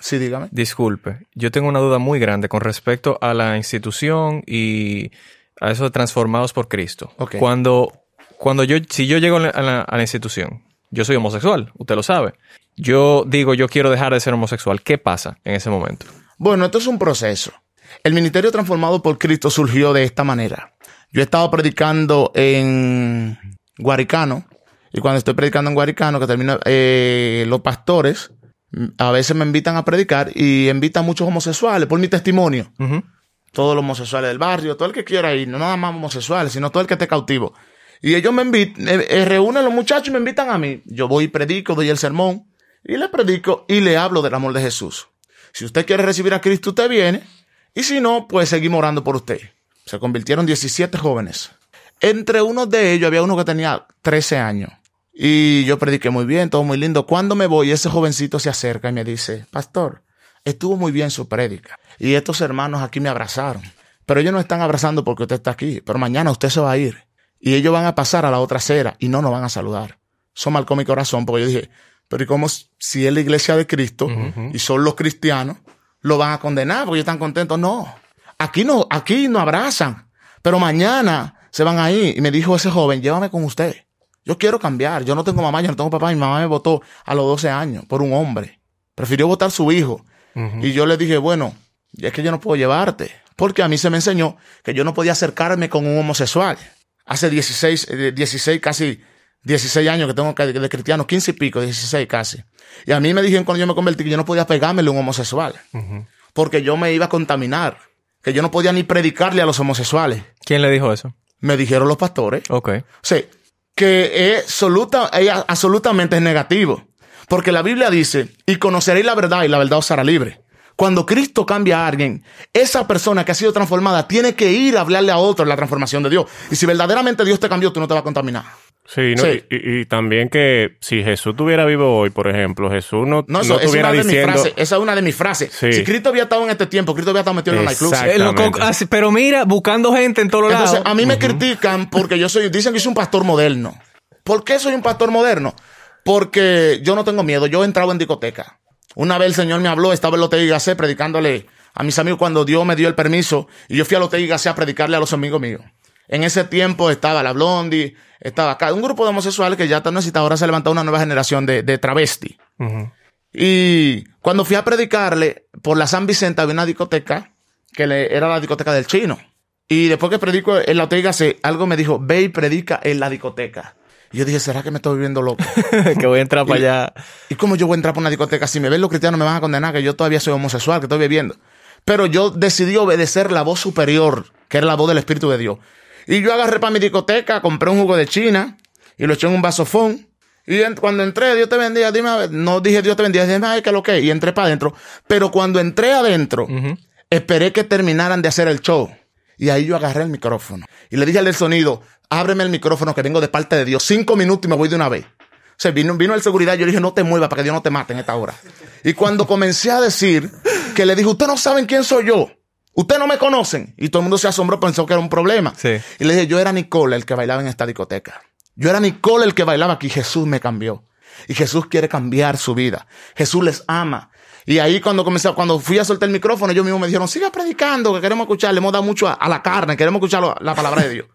Sí, dígame. Disculpe, yo tengo una duda muy grande con respecto a la institución y a eso de transformados por Cristo. Cuando, cuando yo, si yo llego a la, institución, yo soy homosexual, usted lo sabe. Yo digo, yo quiero dejar de ser homosexual. ¿Qué pasa en ese momento? Bueno, esto es un proceso. El ministerio transformado por Cristo surgió de esta manera. Yo he estado predicando en Guaricano y cuando estoy predicando en Guaricano, que termina eh, los pastores a veces me invitan a predicar y invitan a muchos homosexuales por mi testimonio. Todos los homosexuales del barrio, todo el que quiera ir, no nada más homosexuales, sino todo el que esté cautivo. Y ellos me invitan, eh, eh, reúnen los muchachos y me invitan a mí. Yo voy y predico, doy el sermón, y le predico y le hablo del amor de Jesús. Si usted quiere recibir a Cristo, usted viene. Y si no, pues seguimos orando por usted. Se convirtieron 17 jóvenes. Entre uno de ellos había uno que tenía 13 años. Y yo prediqué muy bien, todo muy lindo. Cuando me voy, ese jovencito se acerca y me dice, pastor, estuvo muy bien su prédica. Y estos hermanos aquí me abrazaron. Pero ellos no están abrazando porque usted está aquí. Pero mañana usted se va a ir. Y ellos van a pasar a la otra acera y no nos van a saludar. Eso marcó mi corazón porque yo dije, pero ¿y cómo si es la iglesia de Cristo y son los cristianos, lo van a condenar porque están contentos? No. Aquí no, aquí no abrazan. Pero mañana se van ahí Y me dijo ese joven, llévame con usted. Yo quiero cambiar. Yo no tengo mamá, yo no tengo papá. Mi mamá me votó a los 12 años por un hombre. Prefirió votar su hijo. Y yo le dije, bueno, es que yo no puedo llevarte. Porque a mí se me enseñó que yo no podía acercarme con un homosexual. Hace 16, 16 eh, casi 16 años que tengo de cristiano, 15 y pico, 16 casi. Y a mí me dijeron cuando yo me convertí que yo no podía pegármelo a un homosexual. Porque yo me iba a contaminar. Que yo no podía ni predicarle a los homosexuales. ¿Quién le dijo eso? Me dijeron los pastores. Ok. Sí, que es absoluta, absolutamente es negativo. Porque la Biblia dice, y conoceréis la verdad y la verdad os hará libre. Cuando Cristo cambia a alguien, esa persona que ha sido transformada tiene que ir a hablarle a otro la transformación de Dios. Y si verdaderamente Dios te cambió, tú no te vas a contaminar. Sí, Y, también que si Jesús estuviera vivo hoy, por ejemplo, Jesús no, no, eso, estuviera es diciendo... esa es una de mis frases. Si Cristo había estado en este tiempo, Cristo había estado metido en la club. pero mira, buscando gente en todos lados. Entonces, a mí me critican porque yo soy... Dicen que soy un pastor moderno. ¿Por qué soy un pastor moderno? Porque yo no tengo miedo. Yo he entrado en discoteca. Una vez el Señor me habló, estaba en y Gacé predicándole a mis amigos cuando Dios me dio el permiso. Y yo fui a y Gacé a predicarle a los amigos míos. En ese tiempo estaba la Blondie, estaba acá. Un grupo de homosexuales que ya está necesitado Ahora se ha una nueva generación de, travesti. Y cuando fui a predicarle por la San Vicente había una discoteca que le, era la discoteca del chino. Y después que predico en la discoteca, algo me dijo, ve y predica en la discoteca. Y yo dije, ¿será que me estoy viviendo loco? que voy a entrar para allá. ¿Y cómo yo voy a entrar para una discoteca? Si me ven los cristianos me van a condenar, que yo todavía soy homosexual, que estoy viviendo. Pero yo decidí obedecer la voz superior, que era la voz del Espíritu de Dios. Y yo agarré para mi discoteca, compré un jugo de China y lo eché en un vasofón. Y cuando entré, Dios te bendiga, dime no dije Dios te bendiga, dije, ay, qué lo que, y entré para adentro. Pero cuando entré adentro, esperé que terminaran de hacer el show. Y ahí yo agarré el micrófono y le dije al del sonido, ábreme el micrófono que vengo de parte de Dios, cinco minutos y me voy de una vez. Se sea, vino, vino el seguridad, yo le dije, no te muevas para que Dios no te mate en esta hora. Y cuando comencé a decir que le dije, ustedes no saben quién soy yo. Ustedes no me conocen. Y todo el mundo se asombró, pensó que era un problema. Y le dije, yo era Nicole el que bailaba en esta discoteca. Yo era Nicole el que bailaba aquí. Jesús me cambió. Y Jesús quiere cambiar su vida. Jesús les ama. Y ahí cuando comencé, cuando fui a soltar el micrófono, ellos mismos me dijeron, siga predicando, que queremos escuchar. Le hemos dado mucho a, la carne, queremos escuchar la palabra de Dios.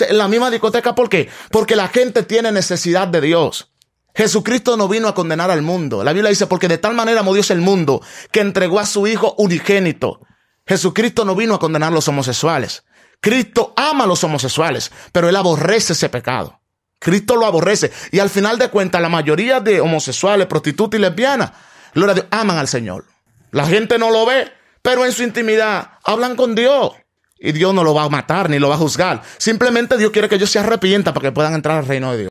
en la misma discoteca, ¿por qué? Porque la gente tiene necesidad de Dios. Jesucristo no vino a condenar al mundo. La Biblia dice, porque de tal manera amó Dios el mundo que entregó a su Hijo unigénito Jesucristo no vino a condenar a los homosexuales. Cristo ama a los homosexuales, pero él aborrece ese pecado. Cristo lo aborrece. Y al final de cuentas, la mayoría de homosexuales, prostitutas y lesbianas, aman al Señor. La gente no lo ve, pero en su intimidad hablan con Dios. Y Dios no lo va a matar ni lo va a juzgar. Simplemente Dios quiere que ellos se arrepientan para que puedan entrar al reino de Dios.